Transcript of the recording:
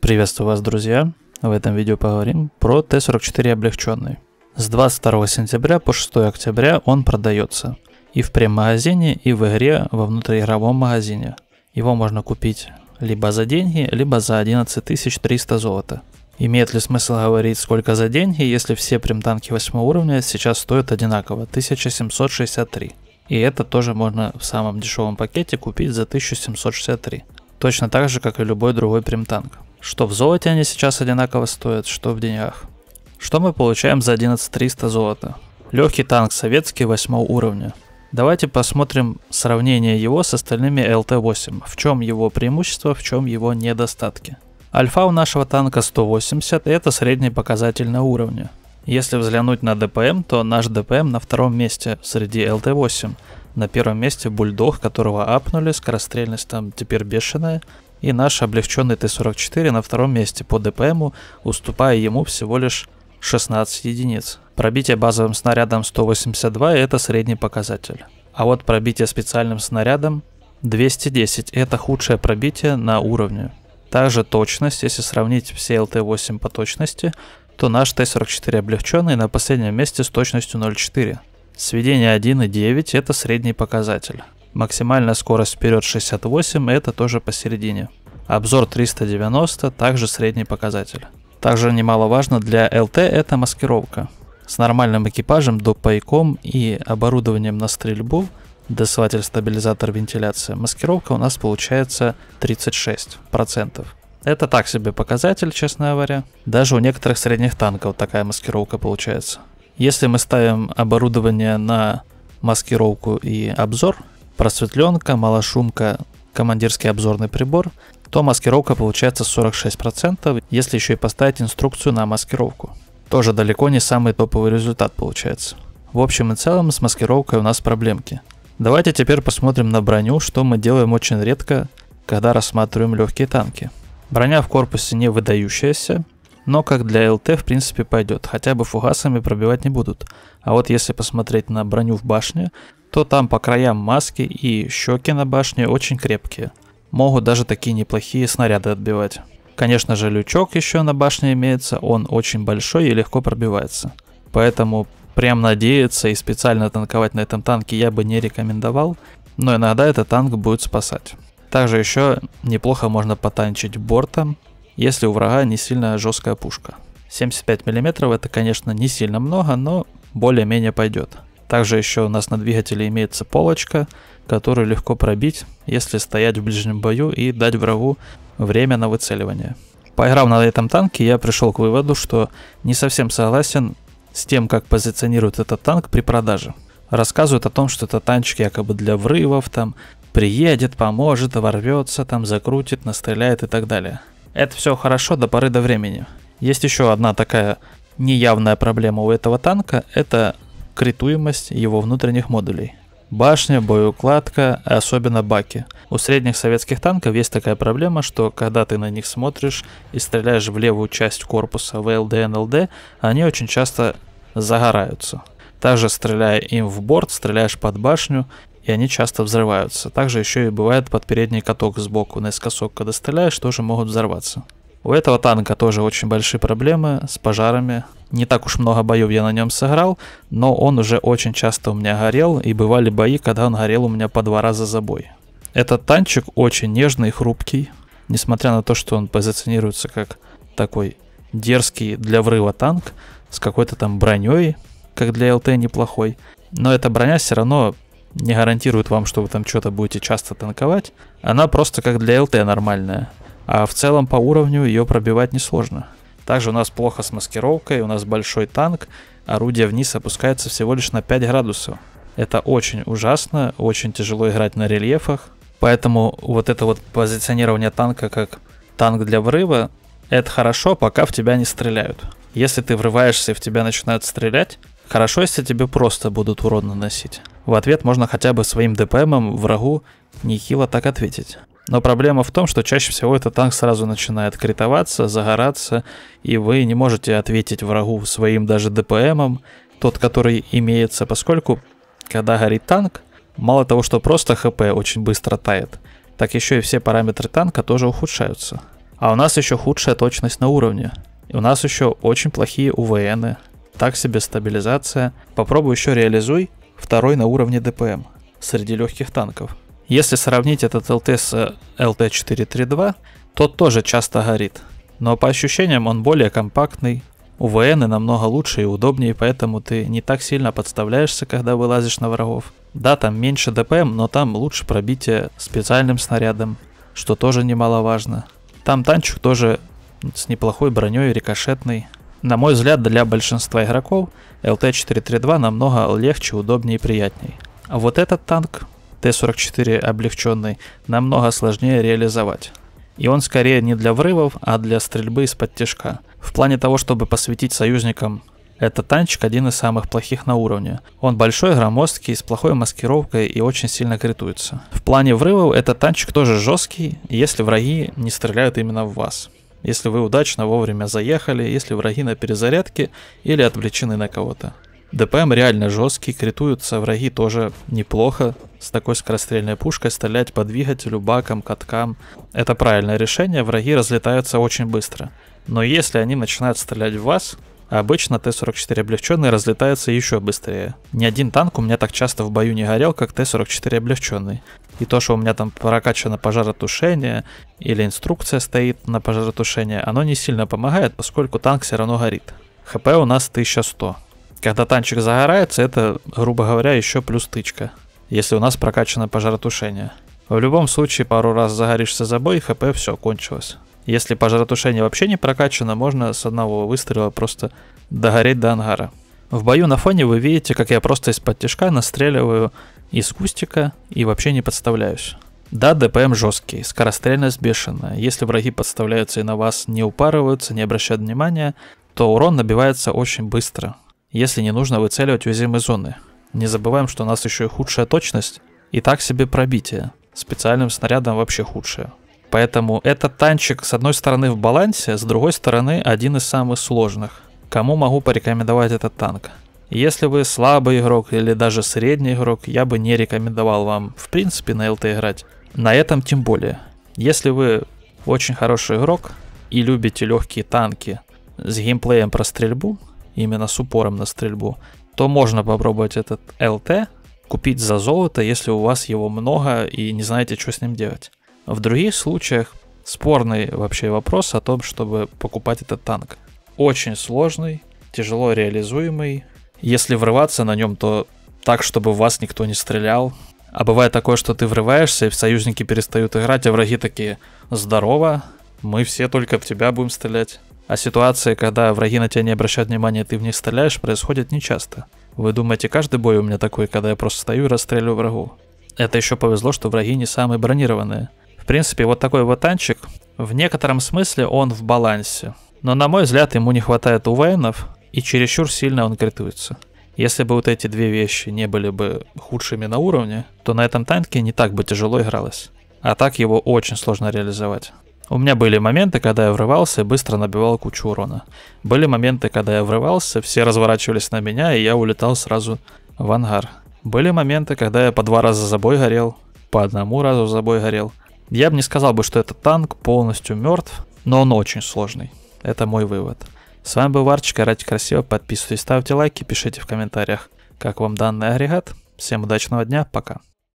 Приветствую вас, друзья! В этом видео поговорим про Т-44 облегченный. С 22 сентября по 6 октября он продается и в премагазине, и в игре во внутриигровом магазине. Его можно купить либо за деньги, либо за 11 300 золота. Имеет ли смысл говорить сколько за деньги, если все премтанки 8 уровня сейчас стоят одинаково 1763. И это тоже можно в самом дешевом пакете купить за 1763. Точно так же, как и любой другой премтанк. Что в золоте они сейчас одинаково стоят, что в деньгах. Что мы получаем за 11300 золота? Легкий танк советский 8 уровня. Давайте посмотрим сравнение его с остальными ЛТ-8. В чем его преимущество, в чем его недостатки. Альфа у нашего танка 180, это средний показатель на уровне. Если взглянуть на ДПМ, то наш ДПМ на втором месте среди ЛТ-8. На первом месте бульдог, которого апнули, скорострельность там теперь бешеная и наш облегченный Т-44 на втором месте по ДПМу, уступая ему всего лишь 16 единиц. Пробитие базовым снарядом 182 – это средний показатель. А вот пробитие специальным снарядом 210 – это худшее пробитие на уровне. Также точность, если сравнить все ЛТ-8 по точности, то наш Т-44 облегченный на последнем месте с точностью 0,4. Сведение 1,9 – это средний показатель. Максимальная скорость вперед 68, это тоже посередине. Обзор 390, также средний показатель. Также немаловажно для LT это маскировка. С нормальным экипажем, до пайком и оборудованием на стрельбу, досватель, стабилизатор, вентиляция, маскировка у нас получается 36%. Это так себе показатель, честно говоря. Даже у некоторых средних танков такая маскировка получается. Если мы ставим оборудование на маскировку и обзор, просветленка, малошумка, командирский обзорный прибор, то маскировка получается 46%, если еще и поставить инструкцию на маскировку. Тоже далеко не самый топовый результат получается. В общем и целом с маскировкой у нас проблемки. Давайте теперь посмотрим на броню, что мы делаем очень редко, когда рассматриваем легкие танки. Броня в корпусе не выдающаяся, но как для ЛТ в принципе пойдет, хотя бы фугасами пробивать не будут. А вот если посмотреть на броню в башне, то там по краям маски и щеки на башне очень крепкие. Могут даже такие неплохие снаряды отбивать. Конечно же, лючок еще на башне имеется, он очень большой и легко пробивается. Поэтому прям надеяться и специально танковать на этом танке я бы не рекомендовал, но иногда этот танк будет спасать. Также еще неплохо можно потанчить бортом, если у врага не сильно жесткая пушка. 75 мм это, конечно, не сильно много, но более-менее пойдет. Также еще у нас на двигателе имеется полочка, которую легко пробить, если стоять в ближнем бою и дать врагу время на выцеливание. Поиграв на этом танке, я пришел к выводу, что не совсем согласен с тем, как позиционируют этот танк при продаже. Рассказывают о том, что это танчик якобы для врывов, там приедет, поможет, ворвется, там закрутит, настреляет и так далее. Это все хорошо до поры до времени. Есть еще одна такая неявная проблема у этого танка, это критуемость его внутренних модулей. Башня, боеукладка, а особенно баки. У средних советских танков есть такая проблема, что когда ты на них смотришь и стреляешь в левую часть корпуса ВЛД и НЛД, они очень часто загораются. Также стреляя им в борт, стреляешь под башню, и они часто взрываются. Также еще и бывает под передний каток сбоку наискосок, когда стреляешь, тоже могут взорваться. У этого танка тоже очень большие проблемы с пожарами. Не так уж много боев я на нем сыграл, но он уже очень часто у меня горел, и бывали бои, когда он горел у меня по два раза за бой. Этот танчик очень нежный и хрупкий, несмотря на то, что он позиционируется как такой дерзкий для врыва танк с какой-то там броней, как для ЛТ неплохой. Но эта броня все равно не гарантирует вам, что вы там что-то будете часто танковать. Она просто как для ЛТ нормальная. А в целом по уровню ее пробивать несложно. Также у нас плохо с маскировкой, у нас большой танк, орудие вниз опускается всего лишь на 5 градусов. Это очень ужасно, очень тяжело играть на рельефах. Поэтому вот это вот позиционирование танка как танк для врыва, это хорошо, пока в тебя не стреляют. Если ты врываешься и в тебя начинают стрелять, хорошо, если тебе просто будут урон наносить. В ответ можно хотя бы своим ДПМом врагу нехило так ответить. Но проблема в том, что чаще всего этот танк сразу начинает критоваться, загораться, и вы не можете ответить врагу своим даже ДПМом, тот, который имеется, поскольку, когда горит танк, мало того, что просто ХП очень быстро тает, так еще и все параметры танка тоже ухудшаются. А у нас еще худшая точность на уровне. И у нас еще очень плохие УВНы, так себе стабилизация. Попробуй еще реализуй, второй на уровне ДПМ среди легких танков. Если сравнить этот ЛТ с э, ЛТ-432, тот тоже часто горит, но по ощущениям он более компактный, УВНы намного лучше и удобнее, поэтому ты не так сильно подставляешься, когда вылазишь на врагов. Да, там меньше ДПМ, но там лучше пробитие специальным снарядом, что тоже немаловажно. Там танчик тоже с неплохой броней рикошетный, на мой взгляд, для большинства игроков LT-432 намного легче, удобнее и приятней. А вот этот танк, Т-44 облегченный, намного сложнее реализовать. И он скорее не для врывов, а для стрельбы из-под тяжка. В плане того, чтобы посвятить союзникам этот танчик один из самых плохих на уровне. Он большой, громоздкий, с плохой маскировкой и очень сильно критуется. В плане врывов этот танчик тоже жесткий, если враги не стреляют именно в вас если вы удачно вовремя заехали, если враги на перезарядке или отвлечены на кого-то. ДПМ реально жесткий, критуются враги тоже неплохо. С такой скорострельной пушкой стрелять по двигателю, бакам, каткам. Это правильное решение, враги разлетаются очень быстро. Но если они начинают стрелять в вас, а обычно Т-44 облегченный разлетается еще быстрее. Ни один танк у меня так часто в бою не горел, как Т-44 облегченный. И то, что у меня там прокачано пожаротушение или инструкция стоит на пожаротушение, оно не сильно помогает, поскольку танк все равно горит. ХП у нас 1100. Когда танчик загорается, это, грубо говоря, еще плюс тычка, если у нас прокачано пожаротушение. В любом случае, пару раз загоришься за бой, хп все, кончилось. Если пожаротушение вообще не прокачано, можно с одного выстрела просто догореть до ангара. В бою на фоне вы видите, как я просто из-под тяжка настреливаю из кустика и вообще не подставляюсь. Да, ДПМ жесткий, скорострельность бешеная. Если враги подставляются и на вас не упарываются, не обращают внимания, то урон набивается очень быстро, если не нужно выцеливать уязвимые зоны. Не забываем, что у нас еще и худшая точность и так себе пробитие. Специальным снарядом вообще худшее. Поэтому этот танчик, с одной стороны, в балансе, с другой стороны, один из самых сложных. Кому могу порекомендовать этот танк? Если вы слабый игрок или даже средний игрок, я бы не рекомендовал вам, в принципе, на ЛТ играть. На этом тем более. Если вы очень хороший игрок и любите легкие танки с геймплеем про стрельбу, именно с упором на стрельбу, то можно попробовать этот ЛТ купить за золото, если у вас его много и не знаете, что с ним делать. В других случаях спорный вообще вопрос о том, чтобы покупать этот танк. Очень сложный, тяжело реализуемый. Если врываться на нем, то так, чтобы в вас никто не стрелял. А бывает такое, что ты врываешься, и союзники перестают играть, а враги такие «Здорово, мы все только в тебя будем стрелять». А ситуации, когда враги на тебя не обращают внимания, ты в них стреляешь, происходят нечасто. Вы думаете, каждый бой у меня такой, когда я просто стою и расстреливаю врагу? Это еще повезло, что враги не самые бронированные – принципе, вот такой вот танчик, в некотором смысле он в балансе. Но, на мой взгляд, ему не хватает увейнов, и чересчур сильно он критуется. Если бы вот эти две вещи не были бы худшими на уровне, то на этом танке не так бы тяжело игралось. А так его очень сложно реализовать. У меня были моменты, когда я врывался и быстро набивал кучу урона. Были моменты, когда я врывался, все разворачивались на меня, и я улетал сразу в ангар. Были моменты, когда я по два раза за бой горел, по одному разу за бой горел. Я бы не сказал бы, что этот танк полностью мертв, но он очень сложный. Это мой вывод. С вами был Варчик, орать красиво, подписывайтесь, ставьте лайки, пишите в комментариях, как вам данный агрегат. Всем удачного дня, пока.